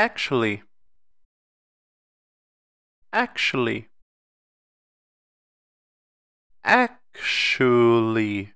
actually actually actually